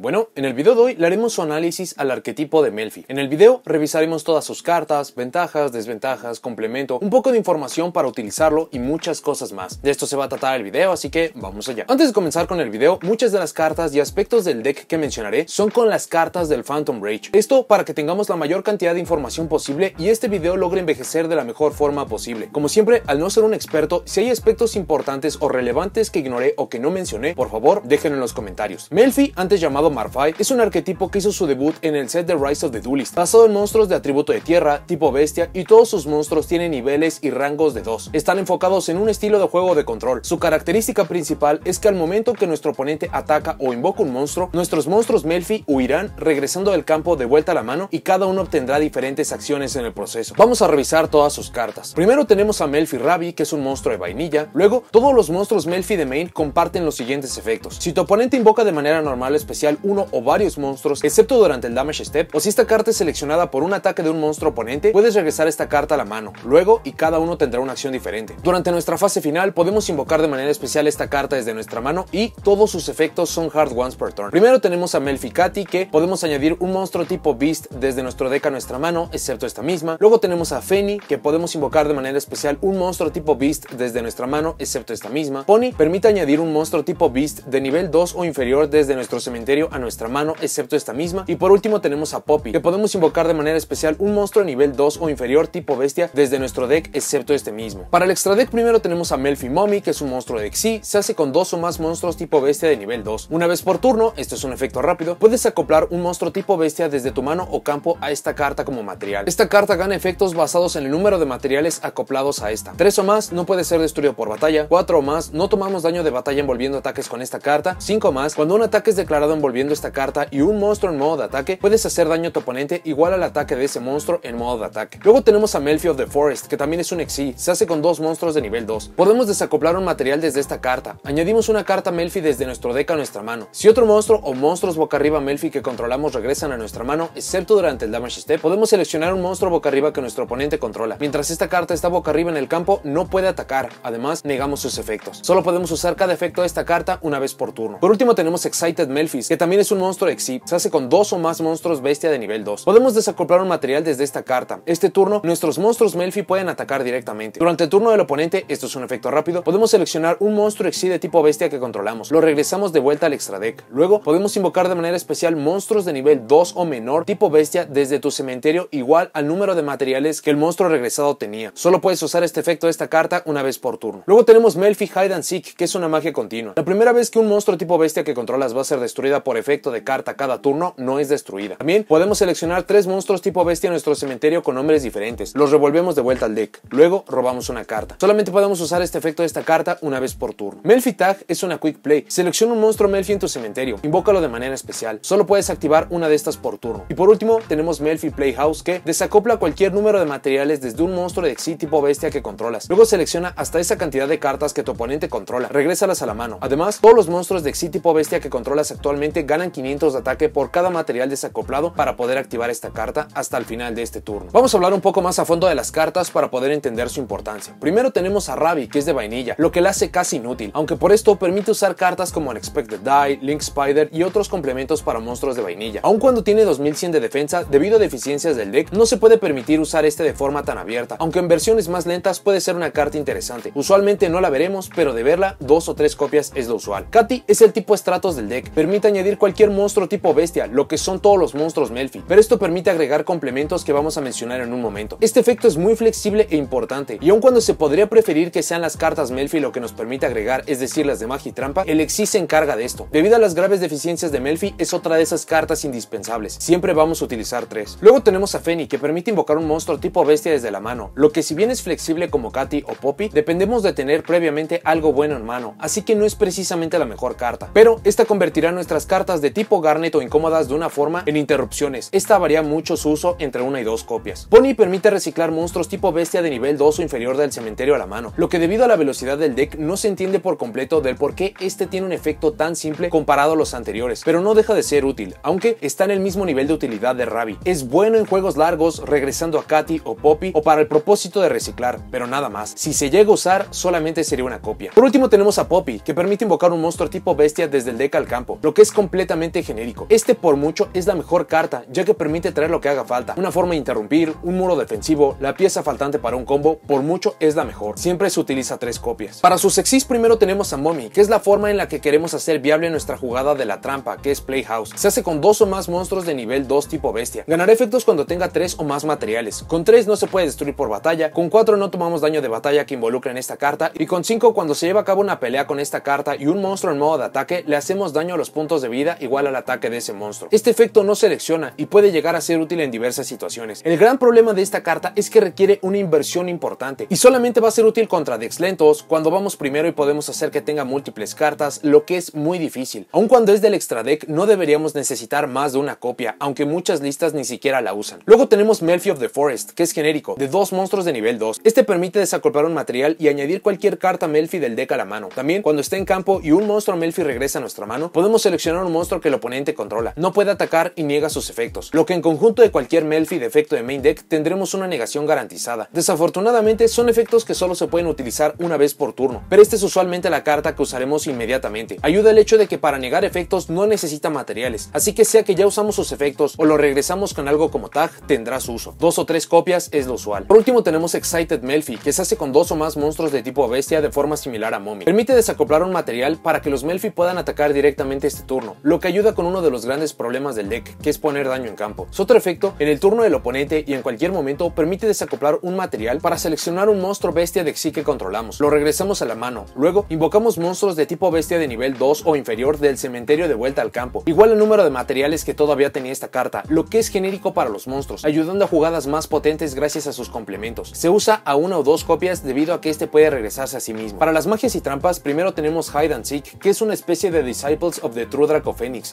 Bueno, en el video de hoy le haremos su análisis al arquetipo de Melfi. En el video revisaremos todas sus cartas, ventajas, desventajas, complemento, un poco de información para utilizarlo y muchas cosas más. De esto se va a tratar el video, así que vamos allá. Antes de comenzar con el video, muchas de las cartas y aspectos del deck que mencionaré son con las cartas del Phantom Rage. Esto para que tengamos la mayor cantidad de información posible y este video logre envejecer de la mejor forma posible. Como siempre, al no ser un experto, si hay aspectos importantes o relevantes que ignoré o que no mencioné, por favor, déjenlo en los comentarios. Melfi, antes llamado Marfai es un arquetipo que hizo su debut en el set de Rise of the Duelist, basado en monstruos de atributo de tierra, tipo bestia, y todos sus monstruos tienen niveles y rangos de 2. Están enfocados en un estilo de juego de control. Su característica principal es que al momento que nuestro oponente ataca o invoca un monstruo, nuestros monstruos Melfi huirán regresando del campo de vuelta a la mano y cada uno obtendrá diferentes acciones en el proceso. Vamos a revisar todas sus cartas. Primero tenemos a Melfi Rabi, que es un monstruo de vainilla. Luego, todos los monstruos Melfi de main comparten los siguientes efectos. Si tu oponente invoca de manera normal o especial uno o varios monstruos, excepto durante el damage step, o si esta carta es seleccionada por un ataque de un monstruo oponente, puedes regresar esta carta a la mano, luego y cada uno tendrá una acción diferente. Durante nuestra fase final podemos invocar de manera especial esta carta desde nuestra mano y todos sus efectos son hard ones per turn. Primero tenemos a Melfi Melficati que podemos añadir un monstruo tipo Beast desde nuestro deck a nuestra mano, excepto esta misma. Luego tenemos a Feni que podemos invocar de manera especial un monstruo tipo Beast desde nuestra mano, excepto esta misma. Pony permite añadir un monstruo tipo Beast de nivel 2 o inferior desde nuestro cementerio a nuestra mano, excepto esta misma. Y por último tenemos a Poppy, que podemos invocar de manera especial un monstruo de nivel 2 o inferior tipo bestia desde nuestro deck, excepto este mismo. Para el extra deck primero tenemos a Melfi Mommy, que es un monstruo de Xi, se hace con dos o más monstruos tipo bestia de nivel 2. Una vez por turno, esto es un efecto rápido, puedes acoplar un monstruo tipo bestia desde tu mano o campo a esta carta como material. Esta carta gana efectos basados en el número de materiales acoplados a esta. 3 o más no puede ser destruido por batalla, 4 o más no tomamos daño de batalla envolviendo ataques con esta carta, 5 o más cuando un ataque es declarado envolviendo viendo esta carta y un monstruo en modo de ataque, puedes hacer daño a tu oponente igual al ataque de ese monstruo en modo de ataque. Luego tenemos a Melfi of the Forest, que también es un Exi, se hace con dos monstruos de nivel 2. Podemos desacoplar un material desde esta carta. Añadimos una carta Melfi desde nuestro deck a nuestra mano. Si otro monstruo o monstruos boca arriba Melfi que controlamos regresan a nuestra mano, excepto durante el damage step, podemos seleccionar un monstruo boca arriba que nuestro oponente controla. Mientras esta carta está boca arriba en el campo, no puede atacar. Además, negamos sus efectos. Solo podemos usar cada efecto de esta carta una vez por turno. Por último tenemos Excited Melfis, que también es un monstruo EXI, se hace con dos o más monstruos bestia de nivel 2. Podemos desacoplar un material desde esta carta. Este turno, nuestros monstruos Melfi pueden atacar directamente. Durante el turno del oponente, esto es un efecto rápido, podemos seleccionar un monstruo Exi de tipo bestia que controlamos. Lo regresamos de vuelta al extra deck. Luego, podemos invocar de manera especial monstruos de nivel 2 o menor tipo bestia desde tu cementerio igual al número de materiales que el monstruo regresado tenía. Solo puedes usar este efecto de esta carta una vez por turno. Luego tenemos Melfi Hide and Seek, que es una magia continua. La primera vez que un monstruo tipo bestia que controlas va a ser destruida por por efecto de carta cada turno, no es destruida. También podemos seleccionar tres monstruos tipo bestia en nuestro cementerio con nombres diferentes. Los revolvemos de vuelta al deck. Luego robamos una carta. Solamente podemos usar este efecto de esta carta una vez por turno. Melfi Tag es una quick play. Selecciona un monstruo Melfi en tu cementerio. Invócalo de manera especial. Solo puedes activar una de estas por turno. Y por último, tenemos Melfi Playhouse que desacopla cualquier número de materiales desde un monstruo de Exit tipo bestia que controlas. Luego selecciona hasta esa cantidad de cartas que tu oponente controla. Regrésalas a la mano. Además, todos los monstruos de Exit tipo bestia que controlas actualmente ganan 500 de ataque por cada material desacoplado para poder activar esta carta hasta el final de este turno. Vamos a hablar un poco más a fondo de las cartas para poder entender su importancia. Primero tenemos a Ravi, que es de vainilla, lo que la hace casi inútil, aunque por esto permite usar cartas como Unexpected Die, Link Spider y otros complementos para monstruos de vainilla. Aun cuando tiene 2100 de defensa, debido a deficiencias del deck, no se puede permitir usar este de forma tan abierta, aunque en versiones más lentas puede ser una carta interesante. Usualmente no la veremos, pero de verla, dos o tres copias es lo usual. Katy es el tipo estratos del deck, permite añadir cualquier monstruo tipo bestia, lo que son todos los monstruos Melfi, pero esto permite agregar complementos que vamos a mencionar en un momento. Este efecto es muy flexible e importante, y aun cuando se podría preferir que sean las cartas Melfi lo que nos permite agregar, es decir, las de magia y trampa, el Exis se encarga de esto. Debido a las graves deficiencias de Melfi, es otra de esas cartas indispensables, siempre vamos a utilizar tres. Luego tenemos a Feni, que permite invocar un monstruo tipo bestia desde la mano, lo que si bien es flexible como Katy o Poppy, dependemos de tener previamente algo bueno en mano, así que no es precisamente la mejor carta, pero esta convertirá nuestras cartas cartas de tipo Garnet o incómodas de una forma en interrupciones. Esta varía mucho su uso entre una y dos copias. Pony permite reciclar monstruos tipo bestia de nivel 2 o inferior del cementerio a la mano, lo que debido a la velocidad del deck no se entiende por completo del por qué este tiene un efecto tan simple comparado a los anteriores, pero no deja de ser útil, aunque está en el mismo nivel de utilidad de Ravi. Es bueno en juegos largos, regresando a Katy o Poppy o para el propósito de reciclar, pero nada más. Si se llega a usar, solamente sería una copia. Por último tenemos a Poppy, que permite invocar un monstruo tipo bestia desde el deck al campo, lo que es completamente completamente genérico. Este por mucho es la mejor carta, ya que permite traer lo que haga falta. Una forma de interrumpir, un muro defensivo, la pieza faltante para un combo, por mucho es la mejor. Siempre se utiliza tres copias. Para sus exis primero tenemos a Mommy, que es la forma en la que queremos hacer viable nuestra jugada de la trampa, que es Playhouse. Se hace con dos o más monstruos de nivel 2 tipo bestia. Ganará efectos cuando tenga tres o más materiales. Con tres no se puede destruir por batalla, con cuatro no tomamos daño de batalla que involucre en esta carta, y con cinco cuando se lleva a cabo una pelea con esta carta y un monstruo en modo de ataque, le hacemos daño a los puntos de vida igual al ataque de ese monstruo. Este efecto no selecciona y puede llegar a ser útil en diversas situaciones. El gran problema de esta carta es que requiere una inversión importante y solamente va a ser útil contra decks lentos cuando vamos primero y podemos hacer que tenga múltiples cartas, lo que es muy difícil. Aun cuando es del extra deck no deberíamos necesitar más de una copia, aunque muchas listas ni siquiera la usan. Luego tenemos Melfi of the Forest, que es genérico, de dos monstruos de nivel 2. Este permite desacoplar un material y añadir cualquier carta Melfi del deck a la mano. También cuando esté en campo y un monstruo Melfi regresa a nuestra mano, podemos seleccionar un monstruo que el oponente controla. No puede atacar y niega sus efectos, lo que en conjunto de cualquier Melfi de efecto de main deck tendremos una negación garantizada. Desafortunadamente son efectos que solo se pueden utilizar una vez por turno, pero esta es usualmente la carta que usaremos inmediatamente. Ayuda el hecho de que para negar efectos no necesita materiales, así que sea que ya usamos sus efectos o lo regresamos con algo como tag, tendrá su uso. Dos o tres copias es lo usual. Por último tenemos Excited Melfi, que se hace con dos o más monstruos de tipo bestia de forma similar a Mommy. Permite desacoplar un material para que los Melfi puedan atacar directamente este turno lo que ayuda con uno de los grandes problemas del deck, que es poner daño en campo. Su otro efecto, en el turno del oponente y en cualquier momento, permite desacoplar un material para seleccionar un monstruo bestia de Xi que controlamos. Lo regresamos a la mano. Luego, invocamos monstruos de tipo bestia de nivel 2 o inferior del cementerio de vuelta al campo, igual el número de materiales que todavía tenía esta carta, lo que es genérico para los monstruos, ayudando a jugadas más potentes gracias a sus complementos. Se usa a una o dos copias debido a que este puede regresarse a sí mismo. Para las magias y trampas, primero tenemos Hide and Seek, que es una especie de Disciples of the True Dragon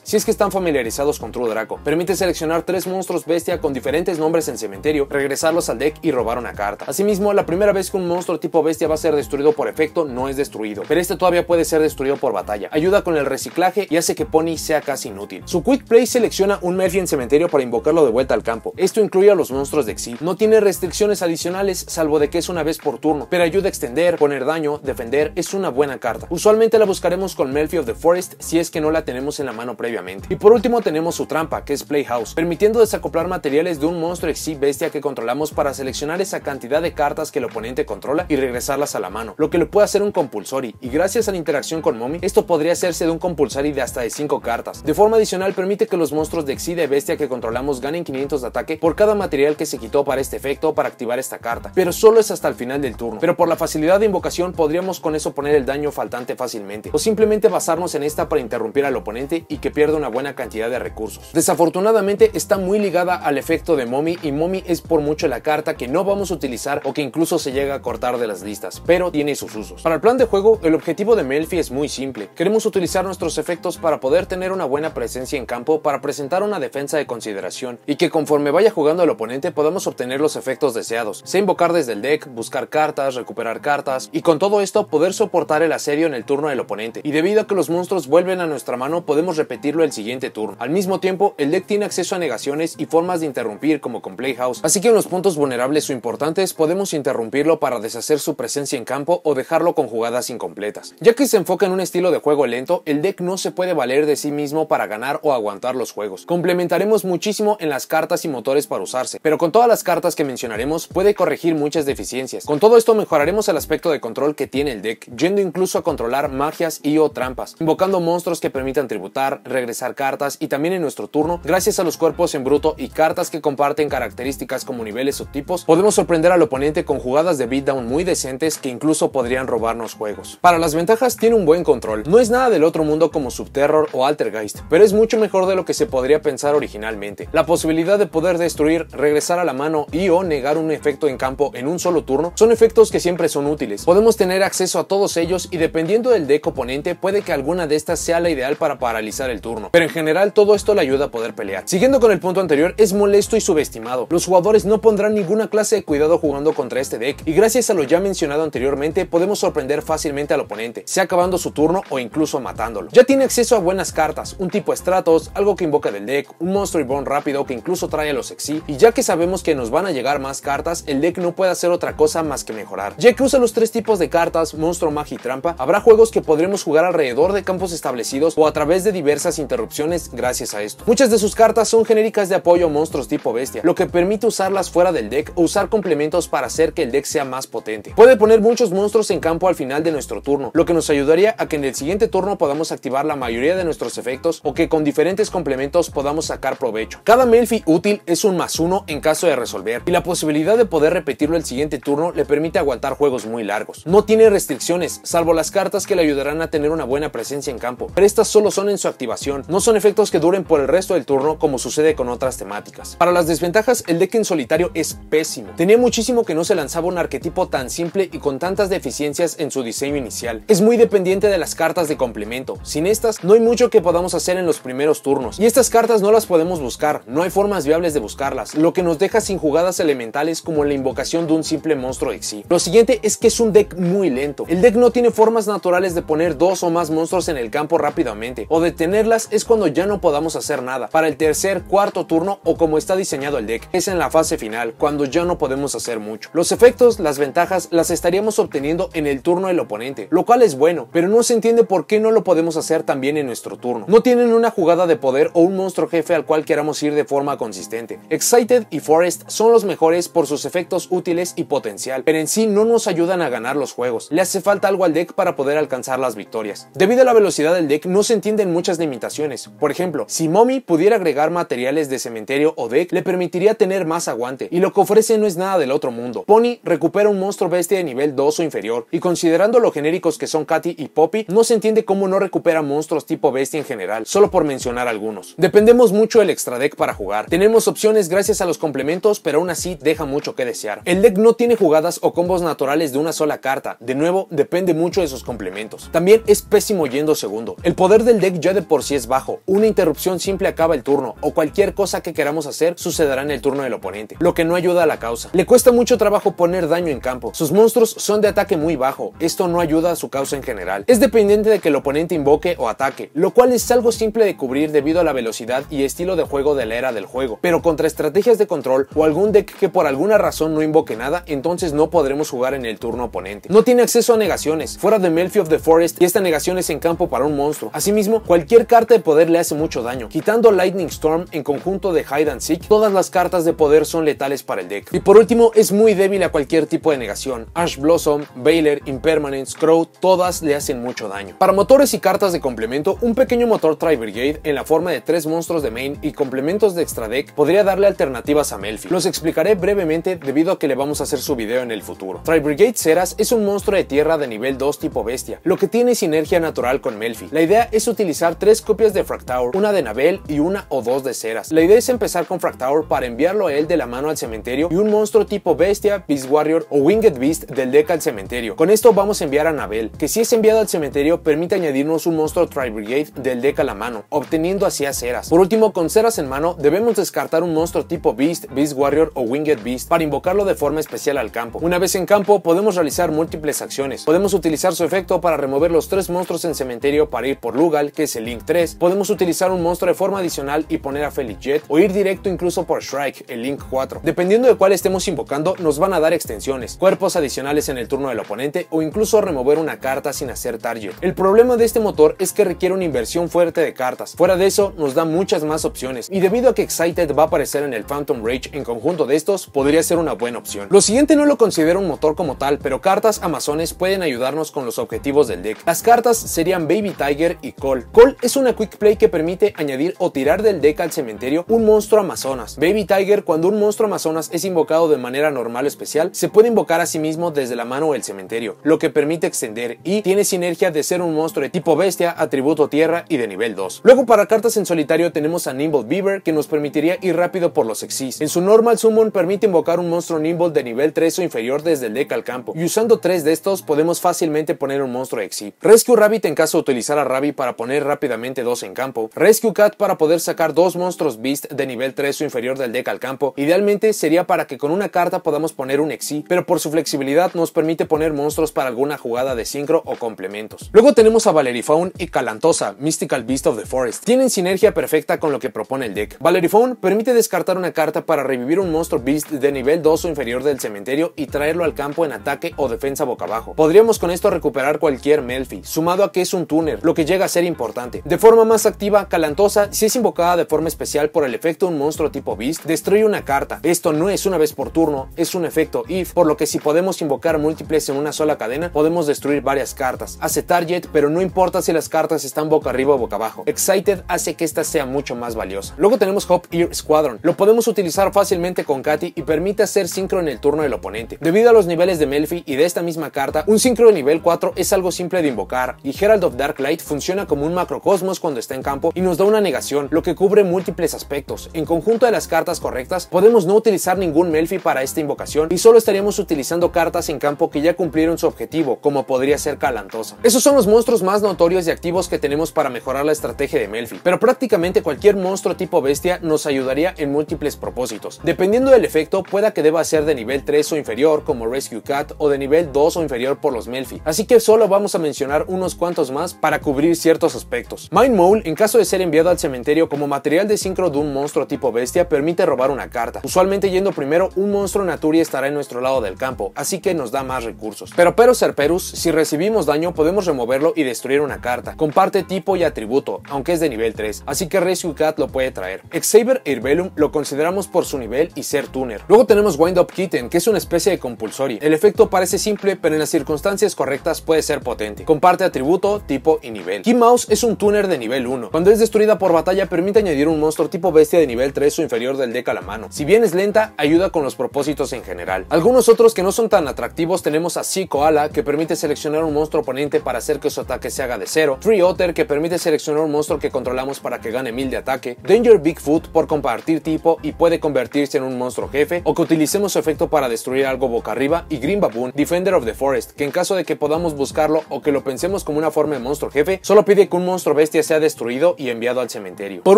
si es que están familiarizados con True Draco, permite seleccionar tres monstruos bestia con diferentes nombres en cementerio, regresarlos al deck y robar una carta. Asimismo, la primera vez que un monstruo tipo bestia va a ser destruido por efecto no es destruido, pero este todavía puede ser destruido por batalla. Ayuda con el reciclaje y hace que Pony sea casi inútil. Su Quick Play selecciona un Melfi en cementerio para invocarlo de vuelta al campo. Esto incluye a los monstruos de Exil. No tiene restricciones adicionales salvo de que es una vez por turno, pero ayuda a extender, poner daño, defender, es una buena carta. Usualmente la buscaremos con Melfi of the Forest si es que no la tenemos en la mano previamente. Y por último tenemos su trampa, que es Playhouse, permitiendo desacoplar materiales de un monstruo exi bestia que controlamos para seleccionar esa cantidad de cartas que el oponente controla y regresarlas a la mano, lo que le puede hacer un compulsory y gracias a la interacción con Mommy, esto podría hacerse de un compulsory de hasta de 5 cartas. De forma adicional permite que los monstruos de exi de bestia que controlamos ganen 500 de ataque por cada material que se quitó para este efecto para activar esta carta, pero solo es hasta el final del turno, pero por la facilidad de invocación podríamos con eso poner el daño faltante fácilmente, o simplemente basarnos en esta para interrumpir al oponente y que pierde una buena cantidad de recursos. Desafortunadamente está muy ligada al efecto de Mommy y Mommy es por mucho la carta que no vamos a utilizar o que incluso se llega a cortar de las listas, pero tiene sus usos. Para el plan de juego, el objetivo de Melfi es muy simple. Queremos utilizar nuestros efectos para poder tener una buena presencia en campo para presentar una defensa de consideración y que conforme vaya jugando el oponente podamos obtener los efectos deseados, Se invocar desde el deck, buscar cartas, recuperar cartas y con todo esto poder soportar el asedio en el turno del oponente. Y debido a que los monstruos vuelven a nuestra mano, podemos repetirlo el siguiente turno. Al mismo tiempo, el deck tiene acceso a negaciones y formas de interrumpir como con Playhouse, así que en los puntos vulnerables o importantes podemos interrumpirlo para deshacer su presencia en campo o dejarlo con jugadas incompletas. Ya que se enfoca en un estilo de juego lento, el deck no se puede valer de sí mismo para ganar o aguantar los juegos. Complementaremos muchísimo en las cartas y motores para usarse, pero con todas las cartas que mencionaremos puede corregir muchas deficiencias. Con todo esto mejoraremos el aspecto de control que tiene el deck, yendo incluso a controlar magias y o trampas, invocando monstruos que permitan tributar regresar cartas y también en nuestro turno, gracias a los cuerpos en bruto y cartas que comparten características como niveles o tipos, podemos sorprender al oponente con jugadas de beatdown muy decentes que incluso podrían robarnos juegos. Para las ventajas tiene un buen control, no es nada del otro mundo como Subterror o Altergeist, pero es mucho mejor de lo que se podría pensar originalmente. La posibilidad de poder destruir, regresar a la mano y o negar un efecto en campo en un solo turno son efectos que siempre son útiles. Podemos tener acceso a todos ellos y dependiendo del deck oponente puede que alguna de estas sea la ideal para parar realizar el turno. Pero en general todo esto le ayuda a poder pelear. Siguiendo con el punto anterior, es molesto y subestimado. Los jugadores no pondrán ninguna clase de cuidado jugando contra este deck y gracias a lo ya mencionado anteriormente podemos sorprender fácilmente al oponente, sea acabando su turno o incluso matándolo. Ya tiene acceso a buenas cartas, un tipo estratos, algo que invoca del deck, un monstruo bone rápido que incluso trae a los sexy, y ya que sabemos que nos van a llegar más cartas, el deck no puede hacer otra cosa más que mejorar. Ya que usa los tres tipos de cartas, monstruo, magia y trampa, habrá juegos que podremos jugar alrededor de campos establecidos o a través de diversas interrupciones gracias a esto. Muchas de sus cartas son genéricas de apoyo a monstruos tipo bestia, lo que permite usarlas fuera del deck o usar complementos para hacer que el deck sea más potente. Puede poner muchos monstruos en campo al final de nuestro turno, lo que nos ayudaría a que en el siguiente turno podamos activar la mayoría de nuestros efectos o que con diferentes complementos podamos sacar provecho. Cada Melfi útil es un más uno en caso de resolver y la posibilidad de poder repetirlo el siguiente turno le permite aguantar juegos muy largos. No tiene restricciones, salvo las cartas que le ayudarán a tener una buena presencia en campo, pero estas solo son en su activación, no son efectos que duren por el resto del turno como sucede con otras temáticas. Para las desventajas, el deck en solitario es pésimo. Tenía muchísimo que no se lanzaba un arquetipo tan simple y con tantas deficiencias en su diseño inicial. Es muy dependiente de las cartas de complemento. Sin estas, no hay mucho que podamos hacer en los primeros turnos. Y estas cartas no las podemos buscar, no hay formas viables de buscarlas, lo que nos deja sin jugadas elementales como la invocación de un simple monstruo Exi. Lo siguiente es que es un deck muy lento. El deck no tiene formas naturales de poner dos o más monstruos en el campo rápidamente, detenerlas es cuando ya no podamos hacer nada, para el tercer, cuarto turno o como está diseñado el deck, es en la fase final, cuando ya no podemos hacer mucho. Los efectos, las ventajas, las estaríamos obteniendo en el turno del oponente, lo cual es bueno, pero no se entiende por qué no lo podemos hacer también en nuestro turno. No tienen una jugada de poder o un monstruo jefe al cual queramos ir de forma consistente. Excited y Forest son los mejores por sus efectos útiles y potencial, pero en sí no nos ayudan a ganar los juegos. Le hace falta algo al deck para poder alcanzar las victorias. Debido a la velocidad del deck no se entiende muchas limitaciones. Por ejemplo, si Mommy pudiera agregar materiales de cementerio o deck, le permitiría tener más aguante, y lo que ofrece no es nada del otro mundo. Pony recupera un monstruo bestia de nivel 2 o inferior, y considerando lo genéricos que son Katy y Poppy, no se entiende cómo no recupera monstruos tipo bestia en general, solo por mencionar algunos. Dependemos mucho del extra deck para jugar. Tenemos opciones gracias a los complementos, pero aún así deja mucho que desear. El deck no tiene jugadas o combos naturales de una sola carta, de nuevo depende mucho de sus complementos. También es pésimo yendo segundo. El poder del deck ya de por sí es bajo. Una interrupción simple acaba el turno o cualquier cosa que queramos hacer sucederá en el turno del oponente, lo que no ayuda a la causa. Le cuesta mucho trabajo poner daño en campo. Sus monstruos son de ataque muy bajo. Esto no ayuda a su causa en general. Es dependiente de que el oponente invoque o ataque, lo cual es algo simple de cubrir debido a la velocidad y estilo de juego de la era del juego. Pero contra estrategias de control o algún deck que por alguna razón no invoque nada, entonces no podremos jugar en el turno oponente. No tiene acceso a negaciones, fuera de Melfi of the Forest y esta negación es en campo para un monstruo. Asimismo, Cualquier carta de poder le hace mucho daño. Quitando Lightning Storm en conjunto de Hide and Seek, todas las cartas de poder son letales para el deck. Y por último, es muy débil a cualquier tipo de negación. Ash Blossom, Baylor, Impermanence, Crow, todas le hacen mucho daño. Para motores y cartas de complemento, un pequeño motor Tri-Brigade en la forma de tres monstruos de main y complementos de extra deck podría darle alternativas a Melfi. Los explicaré brevemente debido a que le vamos a hacer su video en el futuro. Tri-Brigade Seras es un monstruo de tierra de nivel 2 tipo bestia, lo que tiene sinergia natural con Melfi. La idea es utilizar 3 tres copias de Fractaur, una de Nabel y una o dos de Ceras. La idea es empezar con Fractaur para enviarlo a él de la mano al cementerio y un monstruo tipo Bestia, Beast Warrior o Winged Beast del deck al cementerio. Con esto vamos a enviar a Nabel, que si es enviado al cementerio permite añadirnos un monstruo Tri Brigade del deck a la mano, obteniendo así a Ceras. Por último, con Ceras en mano debemos descartar un monstruo tipo Beast, Beast Warrior o Winged Beast para invocarlo de forma especial al campo. Una vez en campo podemos realizar múltiples acciones. Podemos utilizar su efecto para remover los tres monstruos en cementerio para ir por Lugal, que el Link 3, podemos utilizar un monstruo de forma adicional y poner a Felix Jet o ir directo incluso por Shrike, el Link 4. Dependiendo de cuál estemos invocando, nos van a dar extensiones, cuerpos adicionales en el turno del oponente o incluso remover una carta sin hacer target. El problema de este motor es que requiere una inversión fuerte de cartas. Fuera de eso, nos da muchas más opciones y debido a que Excited va a aparecer en el Phantom Rage en conjunto de estos, podría ser una buena opción. Lo siguiente no lo considero un motor como tal, pero cartas amazones pueden ayudarnos con los objetivos del deck. Las cartas serían Baby Tiger y Cole. Call es una quick play que permite añadir o tirar del deck al cementerio un monstruo amazonas. Baby Tiger, cuando un monstruo amazonas es invocado de manera normal o especial, se puede invocar a sí mismo desde la mano o el cementerio, lo que permite extender y tiene sinergia de ser un monstruo de tipo bestia, atributo tierra y de nivel 2. Luego para cartas en solitario tenemos a Nimble Beaver que nos permitiría ir rápido por los Exis. En su normal summon permite invocar un monstruo Nimble de nivel 3 o inferior desde el deck al campo y usando 3 de estos podemos fácilmente poner un monstruo exit. Rescue Rabbit en caso de utilizar a Rabbit para poner rápidamente dos en campo, Rescue Cat para poder sacar dos monstruos Beast de nivel 3 o inferior del deck al campo, idealmente sería para que con una carta podamos poner un Exi, pero por su flexibilidad nos permite poner monstruos para alguna jugada de sincro o complementos. Luego tenemos a Valerifaun y Calantosa, Mystical Beast of the Forest. Tienen sinergia perfecta con lo que propone el deck. Valerifaun permite descartar una carta para revivir un monstruo Beast de nivel 2 o inferior del cementerio y traerlo al campo en ataque o defensa boca abajo. Podríamos con esto recuperar cualquier Melfi, sumado a que es un túnel, lo que llega a ser importante de forma más activa, Calantosa, si es invocada de forma especial por el efecto un monstruo tipo Beast, destruye una carta. Esto no es una vez por turno, es un efecto if, por lo que si podemos invocar múltiples en una sola cadena, podemos destruir varias cartas. Hace target, pero no importa si las cartas están boca arriba o boca abajo. Excited hace que esta sea mucho más valiosa. Luego tenemos Hop Ear Squadron. Lo podemos utilizar fácilmente con Katy y permite hacer sincro en el turno del oponente. Debido a los niveles de Melfi y de esta misma carta, un sincro de nivel 4 es algo simple de invocar y Herald of Dark Light funciona como un macrocosmos cuando está en campo y nos da una negación, lo que cubre múltiples aspectos. En conjunto de las cartas correctas, podemos no utilizar ningún Melfi para esta invocación y solo estaríamos utilizando cartas en campo que ya cumplieron su objetivo, como podría ser Calantosa. Esos son los monstruos más notorios y activos que tenemos para mejorar la estrategia de Melfi, pero prácticamente cualquier monstruo tipo bestia nos ayudaría en múltiples propósitos. Dependiendo del efecto, pueda que deba ser de nivel 3 o inferior, como Rescue Cat, o de nivel 2 o inferior por los Melfi. Así que solo vamos a mencionar unos cuantos más para cubrir ciertos aspectos Mind Mole, en caso de ser enviado al cementerio como material de sincro de un monstruo tipo bestia, permite robar una carta. Usualmente yendo primero, un monstruo Naturia estará en nuestro lado del campo, así que nos da más recursos. Pero Pero Serperus, si recibimos daño, podemos removerlo y destruir una carta. Comparte tipo y atributo, aunque es de nivel 3, así que Rescue Cat lo puede traer. Xavier Irbelum lo consideramos por su nivel y ser tuner. Luego tenemos Wind Up Kitten, que es una especie de compulsory. El efecto parece simple, pero en las circunstancias correctas puede ser potente. Comparte atributo, tipo y nivel. Key Mouse es es un tuner de nivel 1. Cuando es destruida por batalla permite añadir un monstruo tipo bestia de nivel 3 o inferior del deck a la mano. Si bien es lenta, ayuda con los propósitos en general. Algunos otros que no son tan atractivos tenemos a Sea Koala, que permite seleccionar un monstruo oponente para hacer que su ataque se haga de cero. Tree Otter, que permite seleccionar un monstruo que controlamos para que gane 1000 de ataque. Danger Bigfoot, por compartir tipo y puede convertirse en un monstruo jefe, o que utilicemos su efecto para destruir algo boca arriba. Y Green Baboon, Defender of the Forest, que en caso de que podamos buscarlo o que lo pensemos como una forma de monstruo jefe, solo pide que un monstruo bestia sea destruido y enviado al cementerio. Por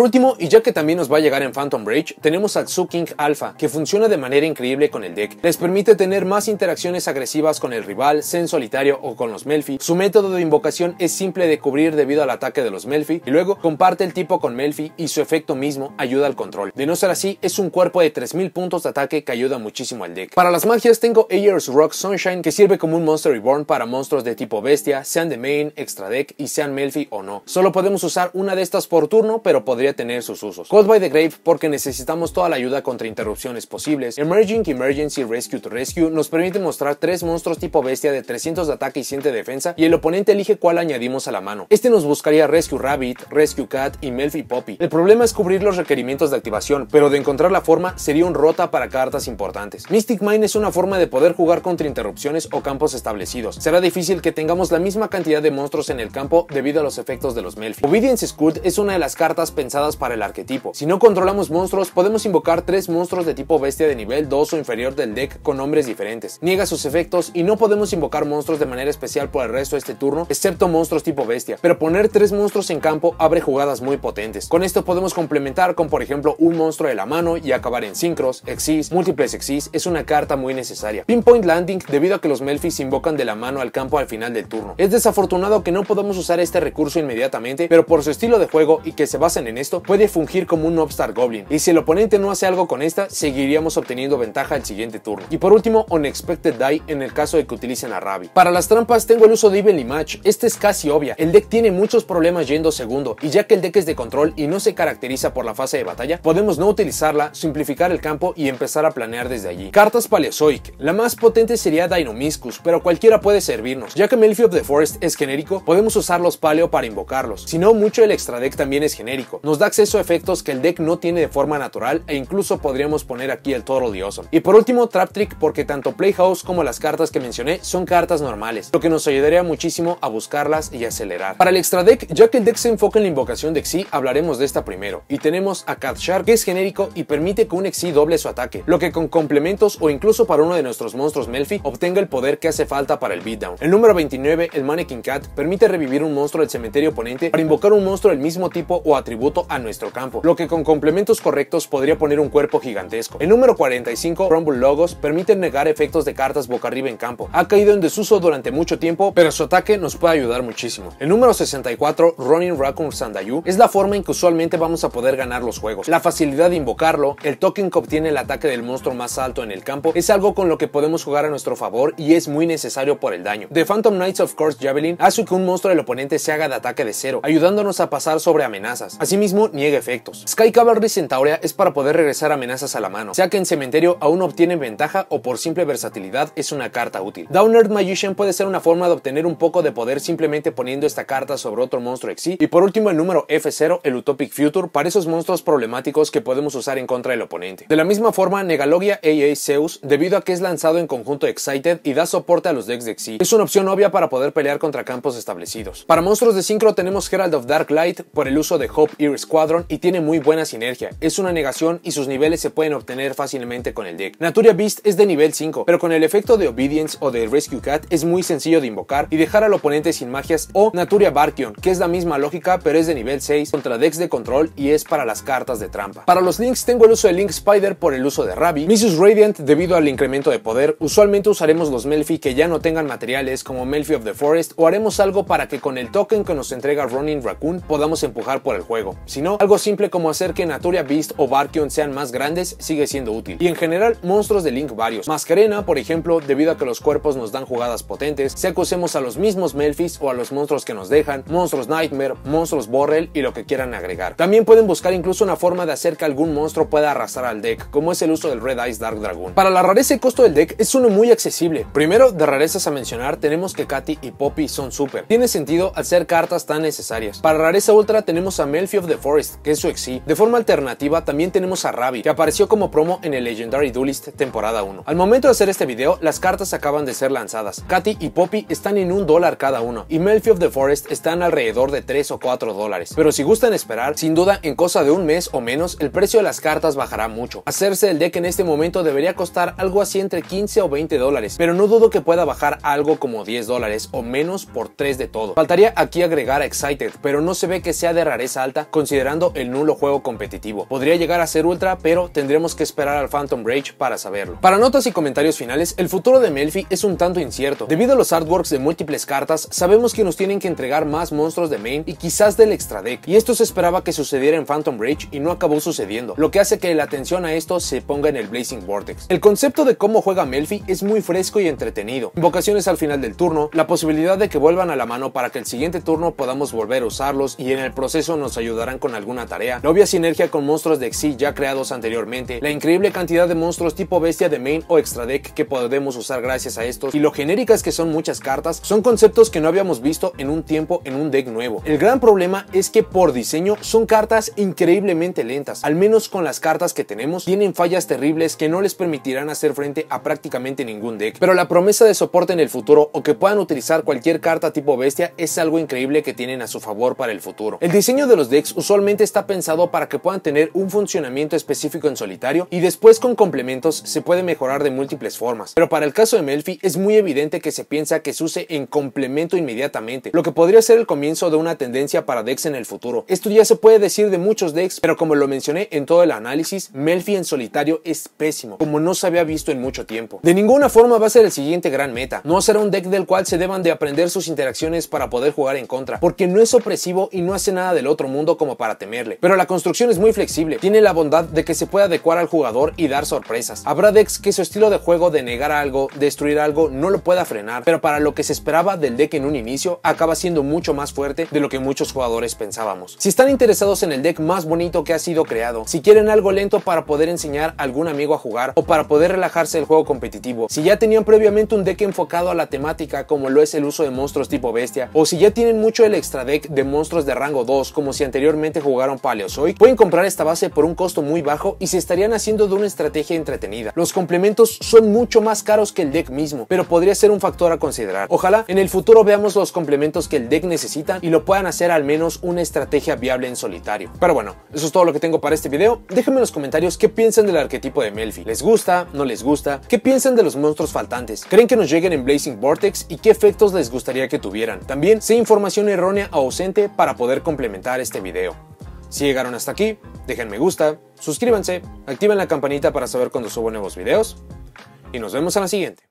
último, y ya que también nos va a llegar en Phantom Rage, tenemos al Zuking King Alpha, que funciona de manera increíble con el deck. Les permite tener más interacciones agresivas con el rival, Zen solitario o con los Melfi. Su método de invocación es simple de cubrir debido al ataque de los Melfi, y luego comparte el tipo con Melfi y su efecto mismo ayuda al control. De no ser así, es un cuerpo de 3000 puntos de ataque que ayuda muchísimo al deck. Para las magias tengo Ayers Rock Sunshine, que sirve como un Monster Reborn para monstruos de tipo bestia, sean de main, extra deck y sean Melfi o no. Solo podemos usar una de estas por turno, pero podría tener sus usos. Code by the Grave porque necesitamos toda la ayuda contra interrupciones posibles. Emerging Emergency Rescue to Rescue nos permite mostrar tres monstruos tipo bestia de 300 de ataque y 100 de defensa y el oponente elige cuál añadimos a la mano. Este nos buscaría Rescue Rabbit, Rescue Cat y Melfi Poppy. El problema es cubrir los requerimientos de activación, pero de encontrar la forma sería un rota para cartas importantes. Mystic Mine es una forma de poder jugar contra interrupciones o campos establecidos. Será difícil que tengamos la misma cantidad de monstruos en el campo debido a los efectos de los Melfi. Obedience Skull es una de las cartas pensadas para el arquetipo. Si no controlamos monstruos, podemos invocar tres monstruos de tipo bestia de nivel 2 o inferior del deck con nombres diferentes. Niega sus efectos y no podemos invocar monstruos de manera especial por el resto de este turno, excepto monstruos tipo bestia. Pero poner tres monstruos en campo abre jugadas muy potentes. Con esto podemos complementar con, por ejemplo, un monstruo de la mano y acabar en Synchros, Exis, múltiples Exis, es una carta muy necesaria. Pinpoint Landing, debido a que los se invocan de la mano al campo al final del turno. Es desafortunado que no podamos usar este recurso en inmediatamente, pero por su estilo de juego y que se basen en esto, puede fungir como un nobstar Goblin. Y si el oponente no hace algo con esta, seguiríamos obteniendo ventaja el siguiente turno. Y por último, Unexpected Die en el caso de que utilicen a Ravi. Para las trampas tengo el uso de Evenly Match, este es casi obvia, el deck tiene muchos problemas yendo segundo, y ya que el deck es de control y no se caracteriza por la fase de batalla, podemos no utilizarla, simplificar el campo y empezar a planear desde allí. Cartas Paleozoic, la más potente sería Dinomiscus, pero cualquiera puede servirnos, ya que Melfi of the Forest es genérico, podemos usar los Paleo para invocar invocarlos. Si no, mucho el extra deck también es genérico. Nos da acceso a efectos que el deck no tiene de forma natural e incluso podríamos poner aquí el Toro odioso Y por último, Trap Trick porque tanto Playhouse como las cartas que mencioné son cartas normales, lo que nos ayudaría muchísimo a buscarlas y acelerar. Para el extra deck, ya que el deck se enfoca en la invocación de Xi, hablaremos de esta primero. Y tenemos a Cat Shark, que es genérico y permite que un Xi doble su ataque, lo que con complementos o incluso para uno de nuestros monstruos Melfi obtenga el poder que hace falta para el beatdown. El número 29, el Mannequin Cat, permite revivir un monstruo del cementerio oponente para invocar un monstruo del mismo tipo o atributo a nuestro campo, lo que con complementos correctos podría poner un cuerpo gigantesco. El número 45, Rumble Logos, permite negar efectos de cartas boca arriba en campo. Ha caído en desuso durante mucho tiempo, pero su ataque nos puede ayudar muchísimo. El número 64, Running Raccoon Sandayu, es la forma en que usualmente vamos a poder ganar los juegos. La facilidad de invocarlo, el token que obtiene el ataque del monstruo más alto en el campo, es algo con lo que podemos jugar a nuestro favor y es muy necesario por el daño. The Phantom Knights of Course Javelin hace que un monstruo del oponente se haga de ataque de cero, ayudándonos a pasar sobre amenazas. Asimismo, niega efectos. Sky Cavalry Centaurea es para poder regresar amenazas a la mano, sea que en cementerio aún obtiene ventaja o por simple versatilidad es una carta útil. Down Earth Magician puede ser una forma de obtener un poco de poder simplemente poniendo esta carta sobre otro monstruo exi. Y por último, el número F0, el Utopic Future, para esos monstruos problemáticos que podemos usar en contra del oponente. De la misma forma, Negalogia AA Zeus, debido a que es lanzado en conjunto Excited y da soporte a los decks de Xi, es una opción obvia para poder pelear contra campos establecidos. Para monstruos de sincro tenemos Herald of Dark Light por el uso de Hope Ear Squadron y tiene muy buena sinergia. Es una negación y sus niveles se pueden obtener fácilmente con el deck. Naturia Beast es de nivel 5, pero con el efecto de Obedience o de Rescue Cat es muy sencillo de invocar y dejar al oponente sin magias o Naturia Barkion, que es la misma lógica pero es de nivel 6 contra decks de control y es para las cartas de trampa. Para los links tengo el uso de Link Spider por el uso de Rabi, Mrs. Radiant debido al incremento de poder, usualmente usaremos los Melfi que ya no tengan materiales como Melfi of the Forest o haremos algo para que con el token que nos entrega Running Raccoon podamos empujar por el juego. Si no, algo simple como hacer que Naturia Beast o Barkion sean más grandes sigue siendo útil. Y en general, monstruos de Link varios. Mascarena, por ejemplo, debido a que los cuerpos nos dan jugadas potentes, sea que usemos a los mismos Melfis o a los monstruos que nos dejan, monstruos Nightmare, monstruos Borrel y lo que quieran agregar. También pueden buscar incluso una forma de hacer que algún monstruo pueda arrasar al deck, como es el uso del Red Eyes Dark Dragon. Para la rareza y costo del deck es uno muy accesible. Primero, de rarezas a mencionar, tenemos que Katy y Poppy son super. Tiene sentido al ser cartas necesarias. Para rareza ultra tenemos a Melfi of the Forest, que es su exi. De forma alternativa también tenemos a Ravi, que apareció como promo en el Legendary Duelist temporada 1. Al momento de hacer este video, las cartas acaban de ser lanzadas. Katy y Poppy están en un dólar cada uno, y Melfi of the Forest están alrededor de 3 o 4 dólares. Pero si gustan esperar, sin duda en cosa de un mes o menos, el precio de las cartas bajará mucho. Hacerse el deck en este momento debería costar algo así entre 15 o 20 dólares, pero no dudo que pueda bajar algo como 10 dólares o menos por 3 de todo. Faltaría aquí agregar Excited, pero no se ve que sea de rareza alta considerando el nulo juego competitivo. Podría llegar a ser Ultra, pero tendremos que esperar al Phantom Rage para saberlo. Para notas y comentarios finales, el futuro de Melfi es un tanto incierto. Debido a los artworks de múltiples cartas, sabemos que nos tienen que entregar más monstruos de main y quizás del extra deck, y esto se esperaba que sucediera en Phantom Rage y no acabó sucediendo, lo que hace que la atención a esto se ponga en el Blazing Vortex. El concepto de cómo juega Melfi es muy fresco y entretenido. Invocaciones al final del turno, la posibilidad de que vuelvan a la mano para que el siguiente turno podamos volver a usarlos y en el proceso nos ayudarán con alguna tarea. La obvia sinergia con monstruos de Exil ya creados anteriormente, la increíble cantidad de monstruos tipo bestia de main o extra deck que podemos usar gracias a estos y lo genéricas que son muchas cartas, son conceptos que no habíamos visto en un tiempo en un deck nuevo. El gran problema es que por diseño son cartas increíblemente lentas, al menos con las cartas que tenemos, tienen fallas terribles que no les permitirán hacer frente a prácticamente ningún deck. Pero la promesa de soporte en el futuro o que puedan utilizar cualquier carta tipo bestia es algo increíble que que tienen a su favor para el futuro. El diseño de los decks usualmente está pensado para que puedan tener un funcionamiento específico en solitario y después con complementos se puede mejorar de múltiples formas. Pero para el caso de Melfi es muy evidente que se piensa que se use en complemento inmediatamente, lo que podría ser el comienzo de una tendencia para decks en el futuro. Esto ya se puede decir de muchos decks, pero como lo mencioné en todo el análisis, Melfi en solitario es pésimo, como no se había visto en mucho tiempo. De ninguna forma va a ser el siguiente gran meta, no será un deck del cual se deban de aprender sus interacciones para poder jugar en contra, porque no es opresivo y no hace nada del otro mundo como para temerle. Pero la construcción es muy flexible, tiene la bondad de que se puede adecuar al jugador y dar sorpresas. Habrá decks que su estilo de juego de negar algo, destruir algo, no lo pueda frenar, pero para lo que se esperaba del deck en un inicio, acaba siendo mucho más fuerte de lo que muchos jugadores pensábamos. Si están interesados en el deck más bonito que ha sido creado, si quieren algo lento para poder enseñar a algún amigo a jugar o para poder relajarse el juego competitivo, si ya tenían previamente un deck enfocado a la temática como lo es el uso de monstruos tipo bestia, o si ya tienen mucho extra deck de monstruos de rango 2 como si anteriormente jugaron Paleozoic, pueden comprar esta base por un costo muy bajo y se estarían haciendo de una estrategia entretenida. Los complementos son mucho más caros que el deck mismo, pero podría ser un factor a considerar. Ojalá en el futuro veamos los complementos que el deck necesita y lo puedan hacer al menos una estrategia viable en solitario. Pero bueno, eso es todo lo que tengo para este video. Déjenme en los comentarios qué piensan del arquetipo de Melfi. ¿Les gusta? ¿No les gusta? ¿Qué piensan de los monstruos faltantes? ¿Creen que nos lleguen en Blazing Vortex y qué efectos les gustaría que tuvieran? También, sé información errónea errónea ausente para poder complementar este video. Si llegaron hasta aquí, dejen me gusta, suscríbanse, activen la campanita para saber cuando subo nuevos videos y nos vemos en la siguiente.